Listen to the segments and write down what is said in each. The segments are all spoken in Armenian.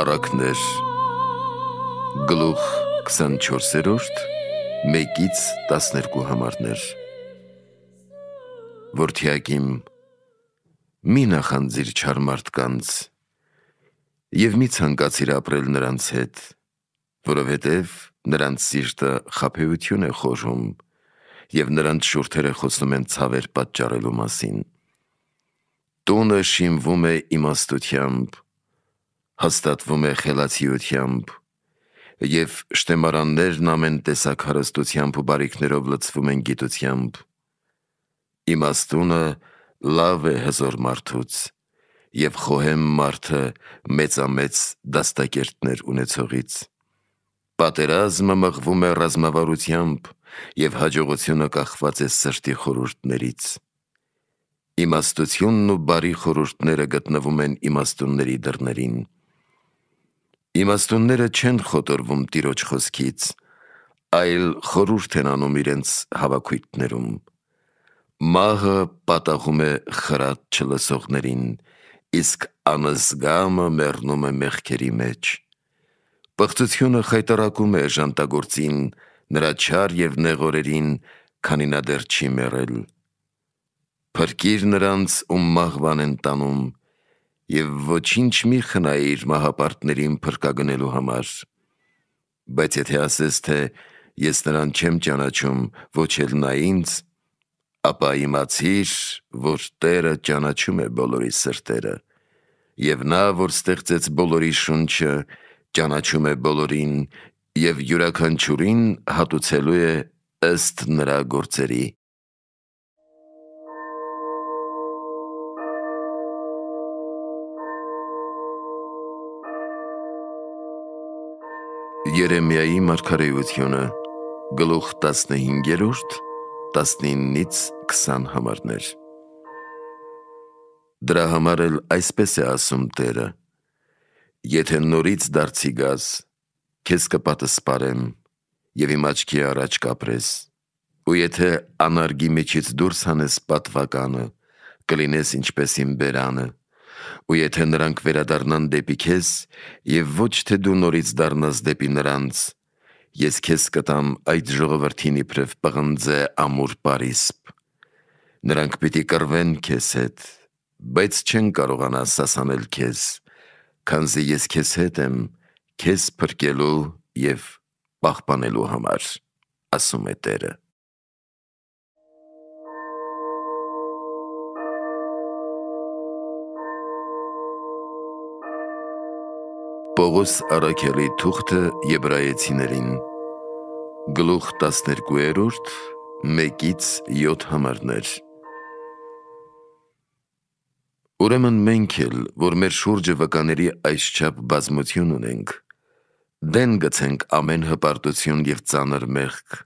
Հարակներ գլուխ 24-րդ 1-ից 12 համարներ Որդիագիմ մի նախանձիր չար մարդկանց եւ մի ցանկացիր ապրել նրանց հետ որովհետեւ նրանց սիրտը խափեություն է խորում եւ նրանց շուրթերը խոսում են ցավեր պատճառելու մասին Տունը շինվում է իմաստությամբ հաստատվում է խելացիությամբ, եւ շտեմարաններն ամեն տեսակ հարստությամբ ու բարիքներով լցվում են գիտությամբ։ Իմաստունը լավ է հզոր մարդուց, եւ խոհեմ մարդը մեծամեծ դաստակերտներ ունեցողից։ Պատերազմը մղվում է ռազմավարությամբ եւ հաջողությունը կախված է սրտի խորհուրդներից։ Իմաստությունն ու բարի խորհուրդները գտնվում են իմաստունների դռներին։ իմ Իմաստունները չեն խոտորվում տիրոջ խոսքից, այլ խորուրդ են անում իրենց հավաքույտներում։ Մահը պատահում է խրատ չլսողներին, իսկ անզգամը մեռնում է մեղքերի մեջ։ Պղծությունը խայտարակում է ժանտագործին, նրա չար եւ նեղորերին, քանի նա դեռ չի մեռել։ Փրկիր նրանց, ում մահվան են տանում, եւ ոչինչ մի խնայիր մահապարտներին փրկագնելու համար։ Բայց եթե ասես, թե ես նրան չեմ ճանաչում, ոչ էլ նա ինձ, ապա իմացիր, որ Տերը ճանաչում է բոլորի սրտերը, եւ նա, որ ստեղծեց բոլորի շունչը, ճանաչում է բոլորին եւ յուրաքանչյուրին հատուցելու է ըստ նրա գործերի։ Երեմիայի մարգարեությունը գլուխ 15-րդ 19-ից 20 համարներ Դրա համար էլ այսպես է ասում Տերը Եթե նորից դարձի գաս քեզ կպատսպարեմ եւ իմ աչքի առաջ կապրես ու եթե անարգի միջից դուրս հանես պատվականը կլինես ինչպես իմ բերանը Ու եթե նրանք վերադառնան դեպի քեզ, եւ ոչ թե դու նորից դառնաս դեպի նրանց, ես քեզ կտամ այդ ժողովրդին իբրև պղնձե ամուր պարիսպ։ Նրանք պիտի կռվեն քեզ հետ, բայց չեն կարողանա սասանել քեզ, քանզի ես քեզ հետ եմ, քեզ փրկելու եւ պահպանելու համար, ասում է Տերը։ Պողոս Արաքյալի թուղթը Եբրայեցիներին գլուխ 12-րդ 1-ից 7 համարներ Ուրեմն մենք էլ, որ մեր շուրջը վկաների այսչափ բազմություն ունենք, դեն գցենք ամեն հպարտություն եւ ծանր մեղք։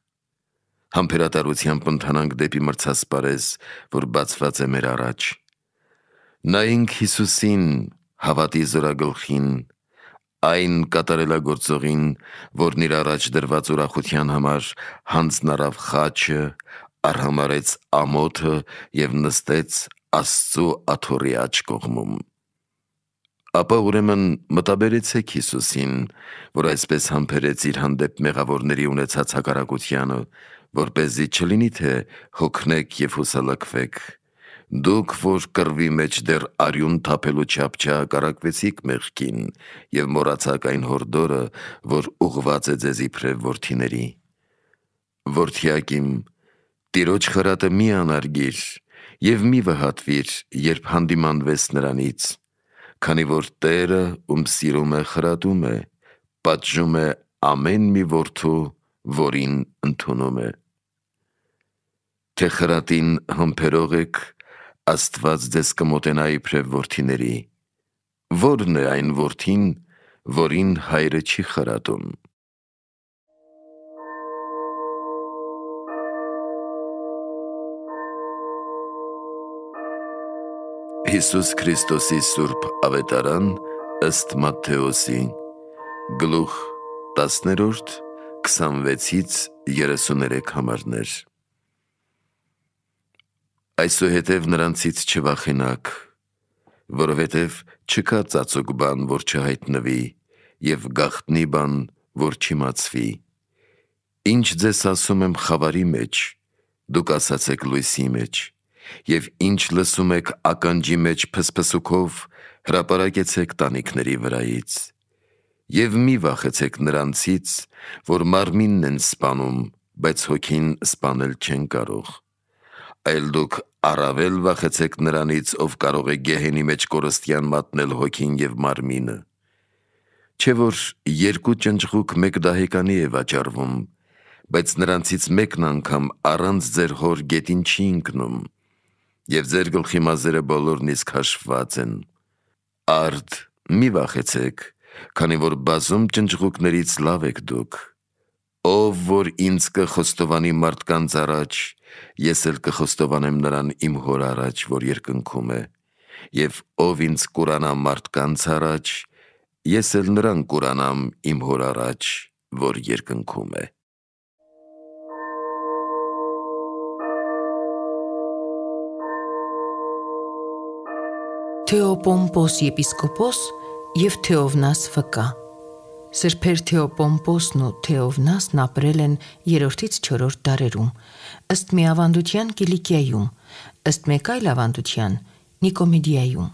Համբերատարությամբ ընթանանք դեպի մրցասպարեզ, որ բացված է մեր առաջ։ Նայենք Հիսուսին, հավատի զորագլխին, այն կատարելագործողին, որն իր առաջ դրված ուրախության համար հանձնարավ խաչը, արհամարեց ամոթը եւ նստեց Աստծո աթորի աչ կողմում։ Ապա ուրեմն մտաբերեցեք Հիսուսին, որ այսպես համբերեց իր հանդեպ մեղավորների ունեցած հակարակությանը, որ เป զի չլինի թե հոգնեք եւ հուսալակվեք, Դուք, որ կրվի մեջ դեռ արյուն թափելու չափ չհակարակվեցիք մեղքին եւ մոռացաք այն հորդորը, որ ուղված է ձեզ իբրև որդիների։ Որդիակիմ, տիրոջ խրատը մի անարգիր եւ մի վհատվիր, երբ հանդիմանվես նրանից, քանի որ Տերը, ում սիրում է, խրատում է, պատժում է ամեն մի որդու, որին ընդունում է։ Թե խրատին համբերող եք, Աստված ձեզ կմոտենա իբրև որդիների։ Ո՞րն է այն որդին, որին հայրը չի խրատում։ Հիսուս Քրիստոսի Սուրբ Ավետարան ըստ Մատթեոսի գլուխ 10-րդ 26-ից 33 համարներ։ Այսուհետև նրանցից չվախենակ, որովհետև չկա ծածուկ բան, որ չհայտնվի, եւ գախտնի բան, որ չիմացվի։ Ինչ ձեզ ասում եմ խավարի մեջ, դուք ասացեք լույսի մեջ, եւ ինչ լսում եք ականջի մեջ փսփսուկով, հրապարակեցեք տանիքների վրայից։ Եվ մի վախեցեք նրանցից, որ մարմինն են սպանում, բայց հոգին սպանել չեն կարող այլ դուք առավել վախեցեք նրանից, ով կարող է գեհենի մեջ կորստյան մատնել հոգին եւ մարմինը։ Չէ որ երկու ճնճղուկ մեկ դահեկանի է վաճառվում, բայց նրանցից մեկն անգամ առանց ձեր հոր գետին չի ընկնում, եւ ձեր գլխի մազերը բոլորն իսկ հաշված են։ Արդ մի վախեցեք, քանի որ բազում ճնճղուկներից լավ եք դուք։ Ով որ ինձ կխոստովանի մարդկանց առաջ, ես էլ կխոստովանեմ նրան իմ հոր առաջ, որ երկնքում է, եւ ով ինձ կուրանա մարդկանց առաջ, ես էլ նրան կուրանամ իմ հոր առաջ, որ երկնքում է։ Թեոպոմպոս եպիսկոպոս եւ Թեովնաս վկա Սրբեր Թեոպոմպոսն ու Թեովնասն ապրել են 3-ից 4-րդ դարերում, ըստ մի ավանդության Կիլիկիայում, ըստ մեկ այլ ավանդության Նիկոմեդիայում։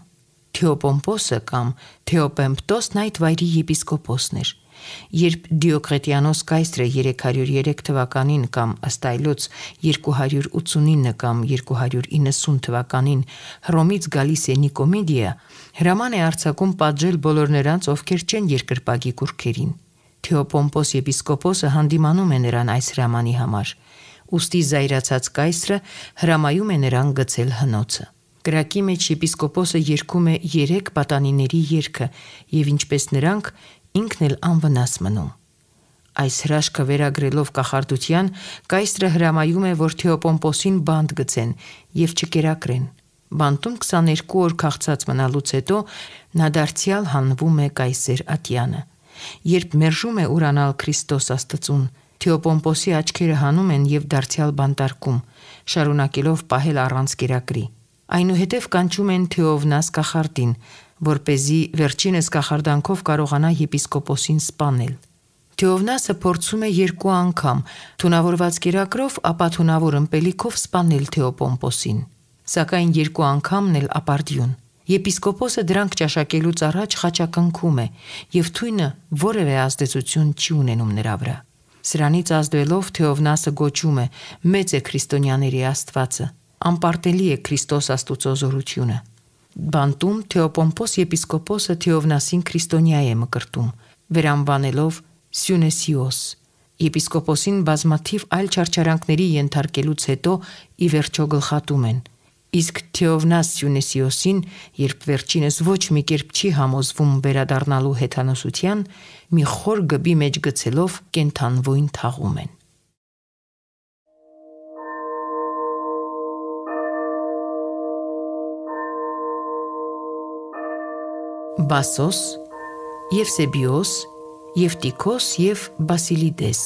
Թեոպոմպոսը կամ Թեոպեմպտոսն այդ վայրի եպիսկոպոսն էր։ Երբ Դիոկրետիանոս կայսրը 303 թվականին կամ ըստ այլոց 289 կամ 290 թվականին Հռոմից գալիս է Նիկոմեդիա, հրաման է արձակում պատժել բոլոր նրանց, ովքեր չեն երկրպագի կուրքերին։ Թեոպոմպոս եպիսկոպոսը հանդիմանում է նրան այս հրամանի համար։ Ոստի զայրացած կայսրը հրամայում է նրան գցել հնոցը։ Կրակի մեջ եպիսկոպոսը երգում է 3 պատանիների երգը եւ ինչպես նրանք ինքն էլ անվնաս մնում։ Այս հրաշքը վերագրելով կախարդության կայսրը հրամայում է, որ Թեոպոմպոսին բանտ գցեն եւ չկերակրեն։ Բանտում 22 օր քաղցած մնալուց հետո նա դարձյալ հանվում է կայսեր Ատյանը։ Երբ մերժում է ուրանալ Քրիստոս Աստծուն, Թեոպոմպոսի աչքերը հանում են եւ դարձյալ բանտարկում, շարունակելով պահել առանց կերակրի։ Այնուհետև կանչում են Թեովնաս կախարդին, որ เป զի վերջինս կախարդանքով կարողանա եպիսկոպոսին սպանել։ Թեովնասը փորձում է երկու անգամ՝ թունավորված կերակրով, ապա թունավոր ըմպելիքով սպանել Թեոպոմպոսին, սակայն երկու անգամն էլ ապարդյուն։ Եպիսկոպոսը դրանք ճաշակելուց առաջ խաչակնքում է եւ թույնը որևէ ազդեցություն չի ունենում նրա վրա։ Սրանից ազդվելով Թեովնասը գոչում է. «Մեծ է քրիստոնյաների Աստվածը, անպարտելի է Քրիստոս Աստուծո զորությունը»։ Բանտում Թեոպոմպոս եպիսկոպոսը Թեովնասին քրիստոնյա է մկրտում, վերանվանելով Սյունեսիոս։ Եպիսկոպոսին բազմաթիվ այլ չարչարանքների ենթարկելուց հետո ի վերջո գլխատում են։ Իսկ Թեովնաս Սյունեսիոսին, երբ վերջինս ոչ մի կերպ չի համոզվում վերադառնալու հեթանոսության, մի խոր գբի մեջ գցելով կենթանվույն թաղում են։ Բասոս, Եվսեբիոս, Եվտիքոս եւ Բասիլիդես։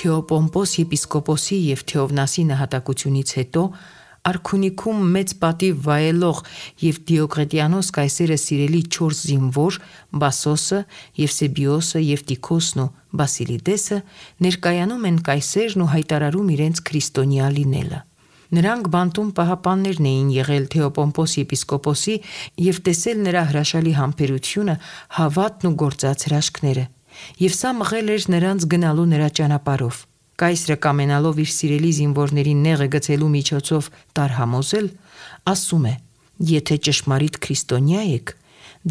Թեոպոմպոս եպիսկոպոսի եւ Թեովնասի նահատակությունից հետո արքունիքում մեծ պատիվ վայելող եւ Դիոկրետիանոս կայսերը սիրելի 4 զինվոր՝ Բասոսը, Եվսեբիոսը եւ Տիկոսն ու Բասիլիդեսը ներկայանում են կայսերն ու հայտարարում իրենց քրիստոնյա լինելը։ Նրանք բանտում պահապաններն էին եղել Թեոպոմպոս եպիսկոպոսի եւ տեսել նրա հրաշալի համբերությունը, հավատն ու գործած հրաշքները։ Եվ սա մղել էր նրանց գնալու նրա ճանապարով։ Կայսրը կամենալով իր սիրելի զինվորների նեղը գցելու միջոցով տարհամոզել, ասում է. «Եթե ճշմարիտ քրիստոնյա եք,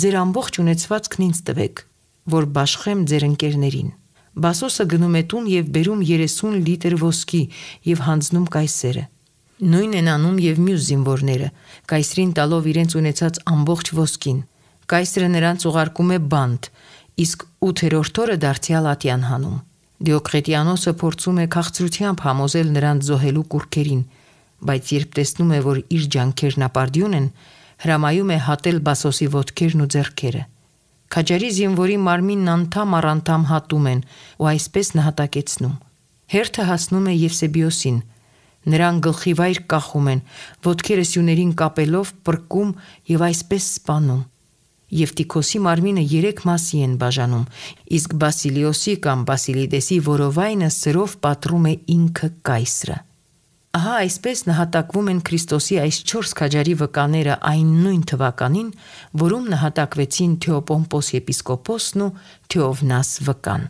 ձեր ամբողջ ունեցվածքն ինձ տվեք, որ բաշխեմ ձեր ընկերներին»։ Բասոսը գնում է տուն եւ բերում 30 լիտր ոսկի եւ հանձնում կայսերը։ Նույնն են անում եւ մյուս զինվորները, կայսրին տալով իրենց ունեցած ամբողջ ոսկին։ Կայսրը նրանց ուղարկում է բանտ, իսկ 8-րդ օրը դարձյալ ատյան հանում։ Դիոկրետիանոսը փորձում է քաղցրությամբ համոզել նրանց զոհելու կուրքերին, բայց երբ տեսնում է, որ իր ջանքերն ապարդյուն են, հրամայում է հատել Բասոսի ոտքերն ու ձեռքերը։ Քաջարի զինվորի մարմինն անդամ առ անդամ հատում են ու այսպես նահատակեցնում։ Հերթը հասնում է Եվսեբիոսին, Նրան գլխի վայր կախում են, ոտքերը սյուներին կապելով, պրկում եւ այսպես սպանում։ Եվտիքոսի մարմինը 3 մասի են բաժանում, իսկ Բասիլիոսի կամ Բասիլիդեսի որովայնը սրով պատրում է ինքը կայսրը։ Ահա այսպես նահատակվում են Քրիստոսի այս 4 քաջարի վկաները այն նույն թվականին, որում նահատակվեցին Թեոպոմպոս եպիսկոպոսն ու Թեովնաս վկան։